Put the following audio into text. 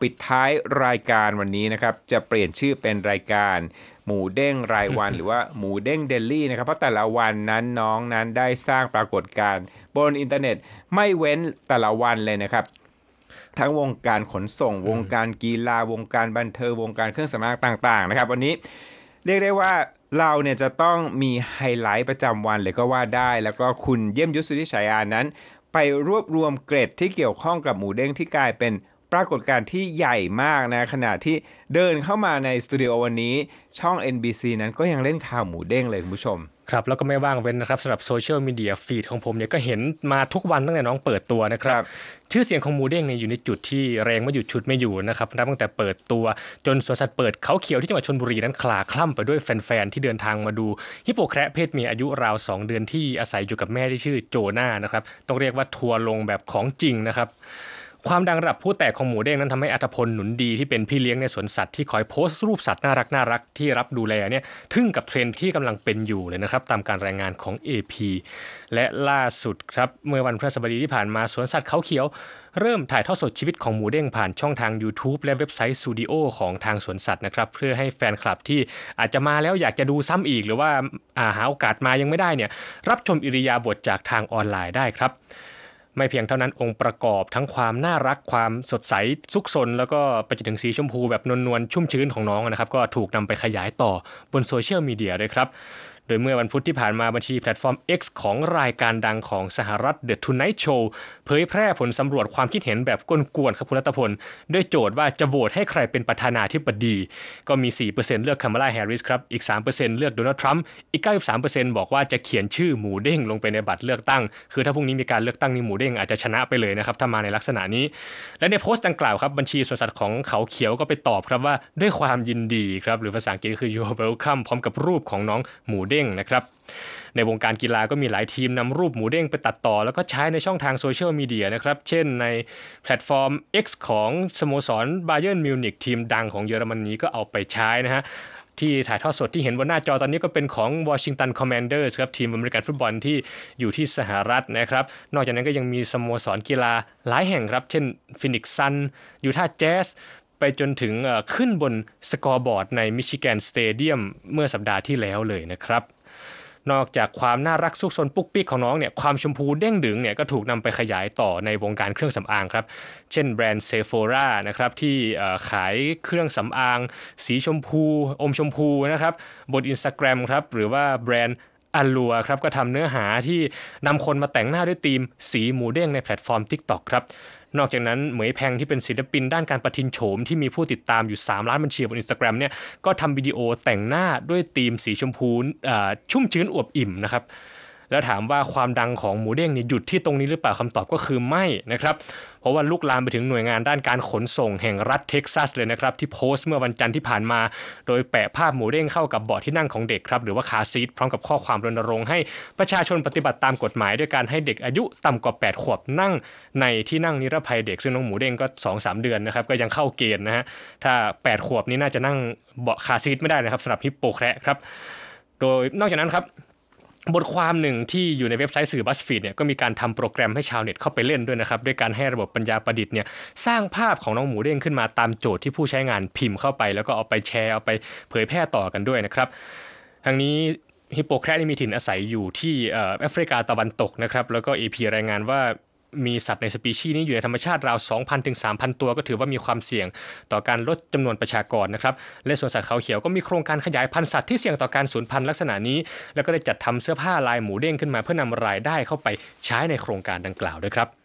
ปิดท้ายรายการวันนี้นะครับจะเปลี่ยนชื่อเป็นรายการ หมูเด้งรายวันหรือว่าหมูเด้งเดลี่นะครับ เพราะแต่ละวันนั้นน้องนั้นได้สร้างปรากฏการณ์บนอินเทอร์เน็ตไม่เว้นแต่ละวันเลยนะครับ ทั้งวงการขนส่ง วงการกีฬาวงการบันเทิงวงการเครื่องสำอางต่างๆนะครับ วันนี้ เรียกได้ว่าเราเนี่ยจะต้องมีไฮไลท์ประจำวันเลยก็ว่าได้ แล้วก็คุณเยี่ยมยุทธสุธิชัยานั้น ไปรวบรวมเกรดที่เกี่ยวข้องกับหมูเด้งที่กลายเป็นปรากฏการณ์ที่ใหญ่มากนะ ขณะที่เดินเข้ามาในสตูดิโอวันนี้ ช่อง NBC นั้นก็ยังเล่นข่าวหมูเด้งเลยคุณผู้ชม ครับ แล้วก็ไม่ว่างเว้นนะครับสำหรับโซเชียลมีเดียฟีดของผมเนี่ยก็เห็นมาทุกวันตั้งแต่น้องเปิดตัวนะครับชื่อเสียงของหมูเด้งเนี่ยอยู่ในจุดที่แรงไม่หยุดชุดไม่อยู่นะครับนับ ตั้งแต่เปิดตัวจนสวนสัตว์เปิดเขาเขียวที่จังหวัดชนบุรีนั้นคลาคล่ำไปด้วยแฟนๆที่เดินทางมาดูฮิปโปแครเพศเมียอายุราว2เดือนที่อาศัยอยู่กับแม่ที่ชื่อโจนานะครับต้องเรียกว่าทัวลงแบบของจริงนะครับความดังระดับผู้แตกของหมูเด้งนั้นทำให้อัตพลหนุนดี ที่เป็นพี่เลี้ยงในสวนสัตว์ที่คอยโพสต์รูปสัตว์น่ารักน่ารักที่รับดูแลเนี่ยทึ่งกับเทรนด์ที่กำลังเป็นอยู่เลยนะครับตามการรายงานของ AP และล่าสุดครับ เมื่อวันพฤหัสบดีที่ผ่านมาสวนสัตว์เขาเขียวเริ่มถ่ายทอดสดชีวิตของหมูเด้งผ่านช่องทาง YouTube และเว็บไซต์ s t ูดิโอของทางสวนสัตว์นะครับเพื่อให้แฟนคลับที่อาจจะมาแล้วอยากจะดูซ้ำอีก หรือว่าาหาโอกาสมายังไม่ได้เนี่ยรับชมอิริยาบถจากทางออนไลน์ได้ครับไม่เพียงเท่านั้นองค์ประกอบทั้งความน่ารัก ความสดใสซุกซนแล้วก็ไปจนถึงสีชมพูแบบนวลๆชุ่มชื้นของน้องนะครับ ก็ถูกนำไปขยายต่อบนโซเชียลมีเดียด้วยครับดยเมื่อวันพุธที่ผ่านมาบัญชีแพลตฟอร์ม X ของรายการดังของสหรัฐ The Tonight Show เผยแพร่ผลสำรวจความคิดเห็นแบบก้นกวนครับ คุณรัตพลด้วยโจทย์ว่าจะโหวตให้ใครเป็นประธานาธิบดีก็มี 4%เลือกคามาลาแฮร์ริสครับ อีก 3%เลือกโดนัลด์ทรัมป์อีก 93%บอกว่าจะเขียนชื่อหมูเด้งลงไปในบัตรเลือกตั้ง คือถ้าพรุ่งนี้มีการเลือกตั้งนี่หมูเด้งอาจจะชนะไปเลยนะครับถ้ามาในลักษณะนี้ และในโพสต์ดังกล่าวครับบัญชีส่วนสัตว์ของเขาเขียวก็ไปตอบครับว่าด้วยความยินดีครับหรือภาษาอังกฤษคือ you're welcome พร้อมกับรูปของน้องหมูเด้้งนะครับในวงการกีฬาก็มีหลายทีมนำรูปหมูเด้งไปตัดต่อ แล้วก็ใช้ในช่องทางโซเชียลมีเดียนะครับ เช่นในแพลตฟอร์ม X ของสโมสรบาเยิร์นมิวนิกทีมดังของเยอรมนีก็เอาไปใช้นะฮะที่ถ่ายทอดสดที่เห็นบนหน้าจอตอนนี้ก็เป็นของวอชิงตันคอมมนเดอร์สครับทีมอเมริกันฟุตบอลที่อยู่ที่สหรัฐนะครับนอกจากนั้นก็ยังมีสโมสรกีฬาหลายแห่งครับ เช่นฟินิกซ์ซันยูท่าแจ๊สไปจนถึงขึ้นบนสกอร์บอร์ดในมิชิแกนสเตเดียมเมื่อสัปดาห์ที่แล้วเลยนะครับ นอกจากความน่ารักซุกซนปุ๊กปิ๊กของน้องเนี่ยความชมพูเด้งดึงเนี่ยก็ถูกนำไปขยายต่อในวงการเครื่องสำอางครับ เช่นแบรนด์เซโฟรานะครับที่ขายเครื่องสำอางสีชมพูอมชมพูนะครับบนอินสตาแกรมครับ หรือว่าแบรนด์อัลลัวครับก็ทำเนื้อหาที่นำคนมาแต่งหน้าด้วยธีมสีหมูเด้งในแพลตฟอร์ม TikTok ครับ นอกจากนั้นเหมยแพงที่เป็นศิลปินด้านการประทินโฉม ที่มีผู้ติดตามอยู่ 3 ล้านบัญชีบนอินสตาแกรมเนี่ยก็ทำวิดีโอแต่งหน้าด้วยธีมสีชมพูชุ่มชื้นอวบอิ่มนะครับแล้วถามว่าความดังของหมูเด้งเนี่ยหยุดที่ตรงนี้หรือเปล่าคำตอบก็คือไม่นะครับเพราะว่าลุกลามไปถึงหน่วยงานด้านการขนส่งแห่งรัฐเท็กซัสเลยนะครับที่โพสต์เมื่อวันจันทร์ที่ผ่านมา โดยแปะภาพหมูเด้งเข้ากับเบาะที่นั่งของเด็กครับหรือว่าคาซีทพร้อมกับข้อความรณรงค์ให้ประชาชนปฏิบัติตามกฎหมายด้วยการให้เด็กอายุต่ำกว่า 8 ขวบนั่งในที่นั่งนิรภัยเด็กซึ่งน้องหมูเด้งก็ 2-3 เดือนนะครับก็ยังเข้าเกณฑ์นะฮะถ้า 8 ขวบนี่น่าจะนั่งเบาะคาซีทไม่ได้นะครับสำหรับฮิปโปแครครับ โดยนอกจากนั้นครับบทความหนึ่งที่อยู่ในเว็บไซต์สื่อบัสฟีดเนี่ยก็มีการทำโปรแกรมให้ชาวเน็ตเข้าไปเล่นด้วยนะครับ ด้วยการให้ระบบปัญญาประดิษฐ์เนี่ยสร้างภาพของน้องหมูเด้งขึ้นมาตามโจทย์ที่ผู้ใช้งานพิมพ์เข้าไป แล้วก็เอาไปแชร์ เอาไปเผยแพร่ต่อกันด้วยนะครับ ทางนี้ฮิปโปแครตมีถิ่นอาศัยอยู่ที่แอฟริกาตะวันตกนะครับแล้วก็เอพีรายงานว่ามีสัตว์ในสปีชีส์นี้อยู่ในธรรมชาติราว 2,000ถึง3,000 ตัวก็ถือว่ามีความเสี่ยงต่อการลดจำนวนประชากรนะครับ และสวนสัตว์เขาเขียวก็มีโครงการขยายพันธุ์สัตว์ที่เสี่ยงต่อการสูญพันธุ์ลักษณะนี้ แล้วก็ได้จัดทำเสื้อผ้าลายหมูเด้งขึ้นมาเพื่อนำรายได้เข้าไปใช้ในโครงการดังกล่าวด้วยครับ